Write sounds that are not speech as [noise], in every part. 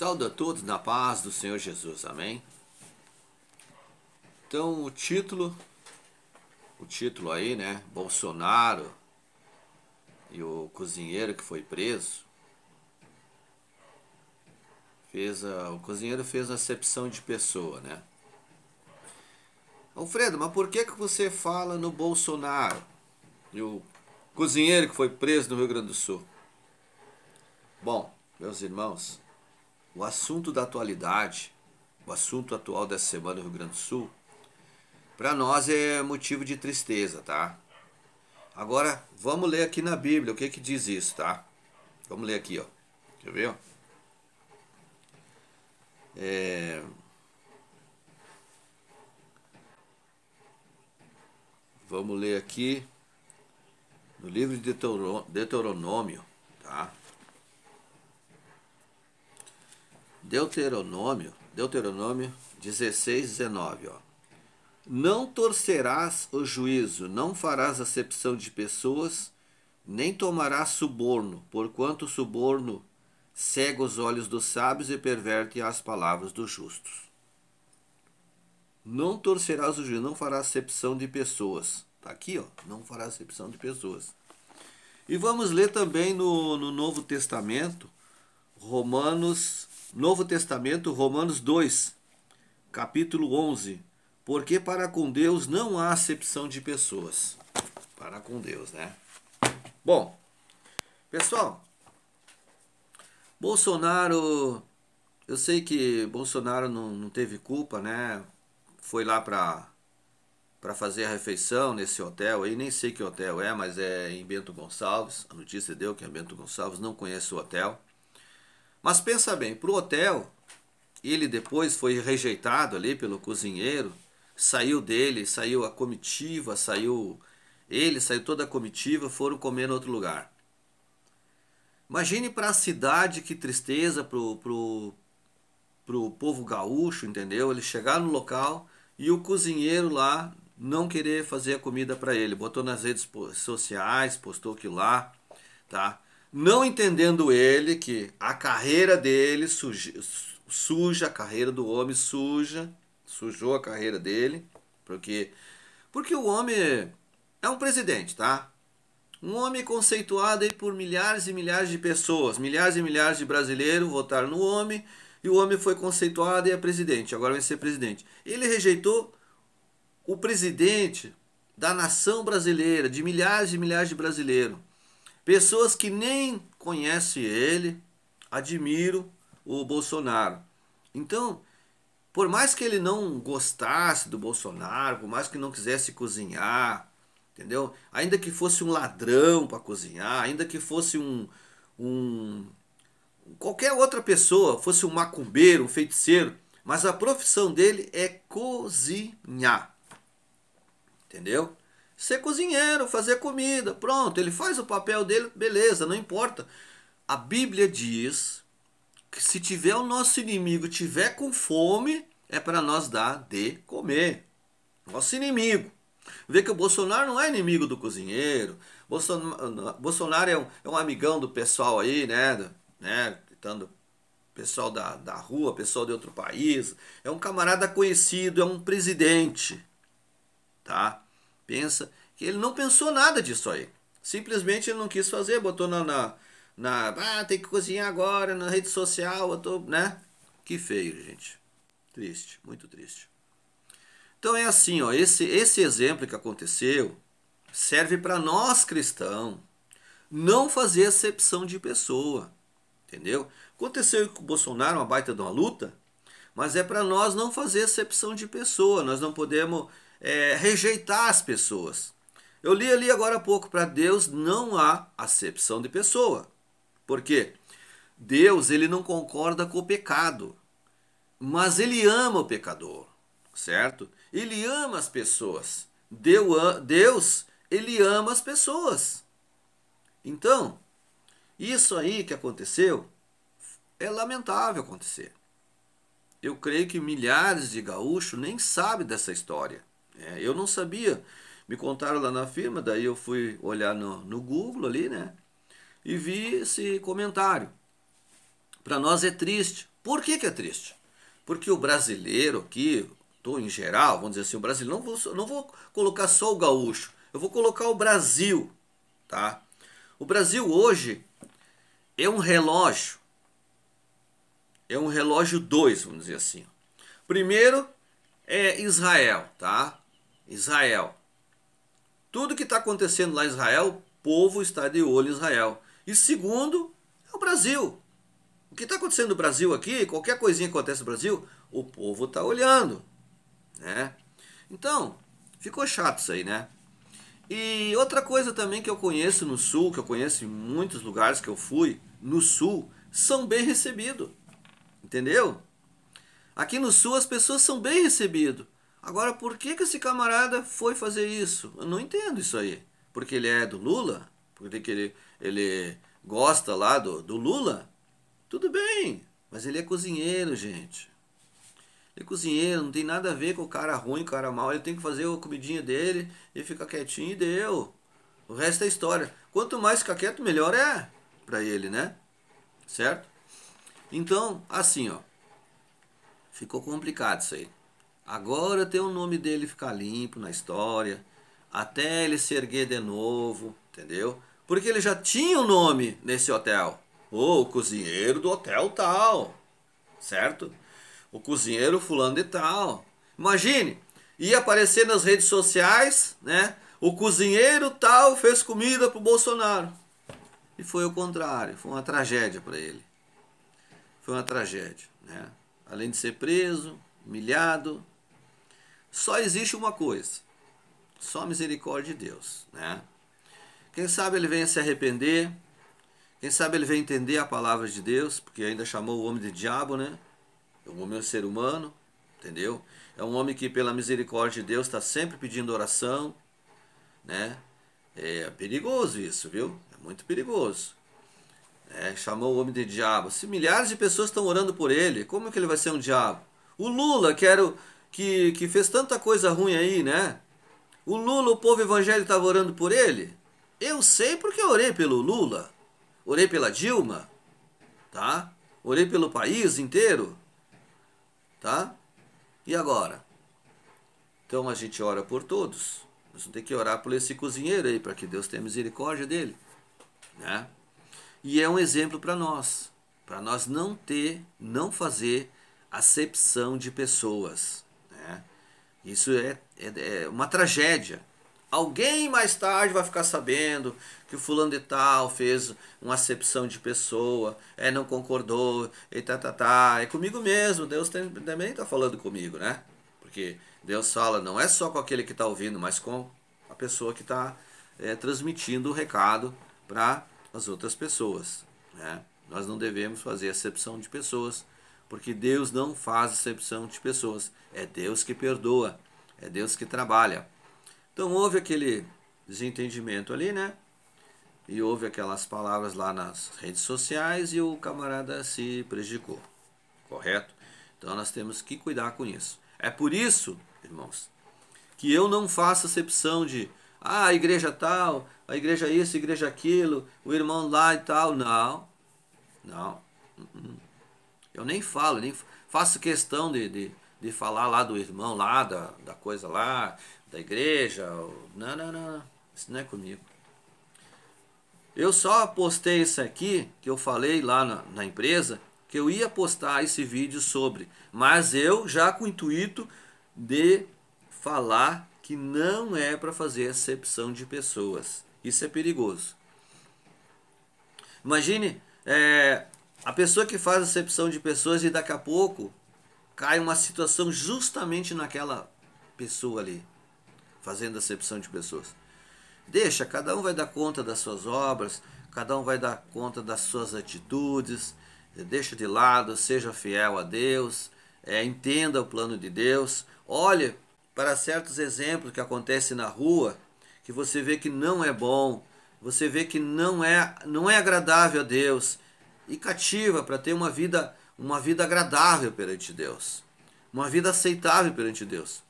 Saúde a todos na paz do Senhor Jesus, amém? Então, o título, o título aí, né? Bolsonaro e o cozinheiro que foi preso. Fez a, o cozinheiro fez acepção de pessoa, né? Alfredo, mas por que, que você fala no Bolsonaro e o cozinheiro que foi preso no Rio Grande do Sul? Bom, meus irmãos, o assunto da atualidade, o assunto atual dessa semana no Rio Grande do Sul, para nós é motivo de tristeza, tá? Agora, vamos ler aqui na Bíblia o que que diz isso, tá? Vamos ler aqui, ó. Quer ver, ó? É... Vamos ler aqui no livro de Deuteronômio, tá? Deuteronômio, Deuteronômio 16, 19, ó. Não torcerás o juízo, não farás acepção de pessoas, nem tomarás suborno, porquanto o suborno cega os olhos dos sábios e perverte as palavras dos justos. Não torcerás o juízo, não farás acepção de pessoas. Está aqui, ó, não farás acepção de pessoas. E vamos ler também no, no Novo Testamento, Romanos Novo Testamento, Romanos 2, capítulo 11. Porque para com Deus não há acepção de pessoas. Para com Deus, né? Bom, pessoal, Bolsonaro, eu sei que Bolsonaro não, não teve culpa, né? Foi lá para para fazer a refeição nesse hotel aí, nem sei que hotel é, mas é em Bento Gonçalves. A notícia deu que é Bento Gonçalves, não conheço o hotel. Mas pensa bem, para o hotel, ele depois foi rejeitado ali pelo cozinheiro, saiu dele, saiu a comitiva, saiu ele, saiu toda a comitiva, foram comer em outro lugar. Imagine para a cidade que tristeza pro, pro, pro povo gaúcho, entendeu? Ele chegar no local e o cozinheiro lá não querer fazer a comida para ele. Botou nas redes sociais, postou que lá, tá? não entendendo ele que a carreira dele suja, suja a carreira do homem suja, sujou a carreira dele, porque porque o homem é um presidente, tá? Um homem conceituado aí por milhares e milhares de pessoas, milhares e milhares de brasileiros votaram no homem e o homem foi conceituado e é presidente, agora vai ser presidente. Ele rejeitou o presidente da nação brasileira, de milhares e milhares de brasileiros. Pessoas que nem conhecem ele admiram o Bolsonaro. Então, por mais que ele não gostasse do Bolsonaro, por mais que não quisesse cozinhar, entendeu? Ainda que fosse um ladrão para cozinhar, ainda que fosse um, um qualquer outra pessoa, fosse um macumbeiro, um feiticeiro, mas a profissão dele é cozinhar. Entendeu? ser cozinheiro, fazer comida. Pronto, ele faz o papel dele, beleza, não importa. A Bíblia diz que se tiver o nosso inimigo tiver com fome, é para nós dar de comer. Nosso inimigo. Vê que o Bolsonaro não é inimigo do cozinheiro. Bolsonaro, Bolsonaro é, um, é um amigão do pessoal aí, né? né? tanto pessoal da, da rua, pessoal de outro país. É um camarada conhecido, é um presidente. Tá? pensa, que ele não pensou nada disso aí. Simplesmente ele não quis fazer, botou na, na, na ah, tem que cozinhar agora, na rede social, tô né? Que feio, gente. Triste, muito triste. Então é assim, ó, esse, esse exemplo que aconteceu serve para nós cristão não fazer acepção de pessoa, entendeu? Aconteceu com o Bolsonaro uma baita de uma luta, mas é para nós não fazer acepção de pessoa. Nós não podemos é, rejeitar as pessoas. Eu li ali agora há pouco, para Deus não há acepção de pessoa. Por quê? Deus ele não concorda com o pecado, mas ele ama o pecador, certo? Ele ama as pessoas. Deus, ele ama as pessoas. Então, isso aí que aconteceu é lamentável acontecer. Eu creio que milhares de gaúchos nem sabem dessa história. É, eu não sabia. Me contaram lá na firma, daí eu fui olhar no, no Google ali, né? E vi esse comentário. Para nós é triste. Por que, que é triste? Porque o brasileiro aqui, tô em geral, vamos dizer assim, o brasileiro, não vou, não vou colocar só o gaúcho, eu vou colocar o Brasil, tá? O Brasil hoje é um relógio, é um relógio dois, vamos dizer assim. Primeiro é Israel, tá? Israel. Tudo que está acontecendo lá em Israel, o povo está de olho em Israel. E segundo, é o Brasil. O que está acontecendo no Brasil aqui, qualquer coisinha que acontece no Brasil, o povo está olhando. Né? Então, ficou chato isso aí, né? E outra coisa também que eu conheço no Sul, que eu conheço em muitos lugares que eu fui, no Sul, são bem recebidos. Entendeu? Aqui no Sul as pessoas são bem recebidas. Agora, por que, que esse camarada foi fazer isso? Eu não entendo isso aí. Porque ele é do Lula? Porque ele, ele gosta lá do, do Lula? Tudo bem, mas ele é cozinheiro, gente. Ele é cozinheiro, não tem nada a ver com o cara ruim, o cara mal. Ele tem que fazer a comidinha dele e ficar quietinho e deu. O resto é história. Quanto mais ficar quieto, melhor é para ele, né? Certo? Então, assim, ó. Ficou complicado isso aí. Agora tem o nome dele ficar limpo na história, até ele se erguer de novo, entendeu? Porque ele já tinha o um nome nesse hotel. o cozinheiro do hotel tal, certo? O cozinheiro fulano de tal. Imagine, ia aparecer nas redes sociais, né? O cozinheiro tal fez comida pro Bolsonaro. E foi o contrário, foi uma tragédia para ele. Foi uma tragédia, né? Além de ser preso, humilhado, só existe uma coisa, só a misericórdia de Deus, né? Quem sabe ele venha se arrepender, quem sabe ele venha entender a palavra de Deus, porque ainda chamou o homem de diabo, né? O é homem é um ser humano, entendeu? É um homem que pela misericórdia de Deus está sempre pedindo oração, né? É perigoso isso, viu? É muito perigoso. É, chamou o homem de diabo. Se milhares de pessoas estão orando por ele, como é que ele vai ser um diabo? O Lula, que era o, que, que fez tanta coisa ruim aí, né? O Lula, o povo evangélico estava orando por ele? Eu sei porque eu orei pelo Lula, orei pela Dilma, tá? Orei pelo país inteiro, tá? E agora? Então a gente ora por todos. Nós tem que orar por esse cozinheiro aí, para que Deus tenha misericórdia dele, né? E é um exemplo para nós, para nós não ter, não fazer acepção de pessoas. Né? Isso é, é, é uma tragédia. Alguém mais tarde vai ficar sabendo que o fulano de tal fez uma acepção de pessoa, é, não concordou, e tá, tá, tá. É comigo mesmo, Deus tem, também está falando comigo, né? Porque Deus fala não é só com aquele que está ouvindo, mas com a pessoa que está é, transmitindo o recado para as outras pessoas. Né? Nós não devemos fazer acepção de pessoas, porque Deus não faz excepção de pessoas. É Deus que perdoa, é Deus que trabalha. Então houve aquele desentendimento ali, né? E houve aquelas palavras lá nas redes sociais e o camarada se prejudicou, correto? Então nós temos que cuidar com isso. É por isso, irmãos, que eu não faço acepção de ah, a igreja tal, a igreja isso, a igreja aquilo, o irmão lá e tal. Não, não. Uh -uh. Eu nem falo, nem faço questão de, de, de falar lá do irmão, lá da, da coisa lá, da igreja. Ou... Não, não, não, isso não é comigo. Eu só postei isso aqui, que eu falei lá na, na empresa, que eu ia postar esse vídeo sobre, mas eu já com o intuito de falar que não é para fazer acepção de pessoas. Isso é perigoso. Imagine é, a pessoa que faz acepção de pessoas e daqui a pouco cai uma situação justamente naquela pessoa ali, fazendo acepção de pessoas. Deixa, cada um vai dar conta das suas obras, cada um vai dar conta das suas atitudes, deixa de lado, seja fiel a Deus, é, entenda o plano de Deus, olhe para certos exemplos que acontecem na rua, que você vê que não é bom, você vê que não é, não é agradável a Deus, e cativa para ter uma vida, uma vida agradável perante Deus, uma vida aceitável perante Deus.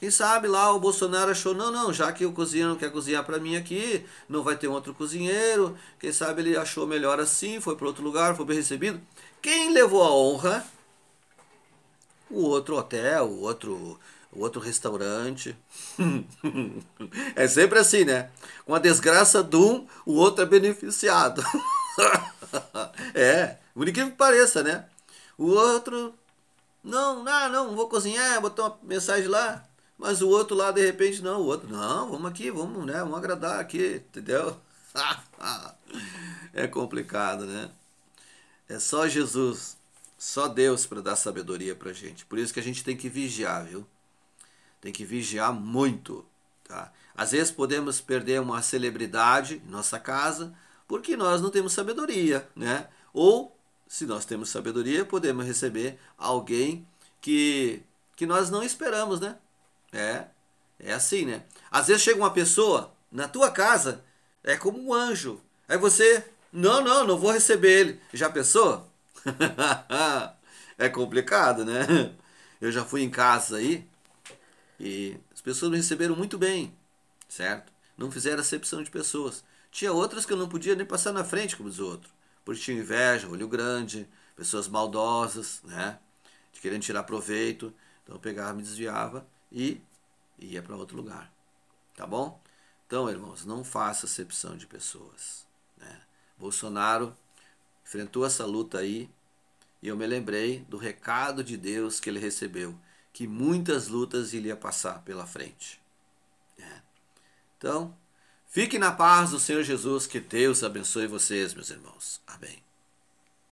Quem sabe lá o Bolsonaro achou, não, não, já que o cozinheiro não quer cozinhar para mim aqui, não vai ter um outro cozinheiro. Quem sabe ele achou melhor assim, foi para outro lugar, foi bem recebido. Quem levou a honra? O outro hotel, o outro, o outro restaurante. [laughs] é sempre assim, né? Com a desgraça de um, o outro é beneficiado. [laughs] É, por incrível que pareça, né? O outro, não, não, não, vou cozinhar, botar uma mensagem lá. Mas o outro lá, de repente, não, o outro, não, vamos aqui, vamos, né? Vamos agradar aqui, entendeu? [laughs] é complicado, né? É só Jesus, só Deus para dar sabedoria para gente. Por isso que a gente tem que vigiar, viu? Tem que vigiar muito, tá? Às vezes podemos perder uma celebridade em nossa casa porque nós não temos sabedoria, né? Ou, se nós temos sabedoria, podemos receber alguém que, que nós não esperamos, né? É, é assim, né? Às vezes chega uma pessoa na tua casa, é como um anjo. Aí você, não, não, não vou receber ele. Já pensou? [laughs] é complicado, né? Eu já fui em casa aí e as pessoas me receberam muito bem, certo? Não fizeram acepção de pessoas. Tinha outras que eu não podia nem passar na frente, como os outros porque tinham inveja, olho grande, pessoas maldosas, né? De querendo tirar proveito. Então eu pegava, me desviava e ia para outro lugar. Tá bom? Então, irmãos, não faça acepção de pessoas. Né? Bolsonaro enfrentou essa luta aí e eu me lembrei do recado de Deus que ele recebeu, que muitas lutas iria passar pela frente. Né? Então, Fique na paz do Senhor Jesus, que Deus abençoe vocês, meus irmãos. Amém.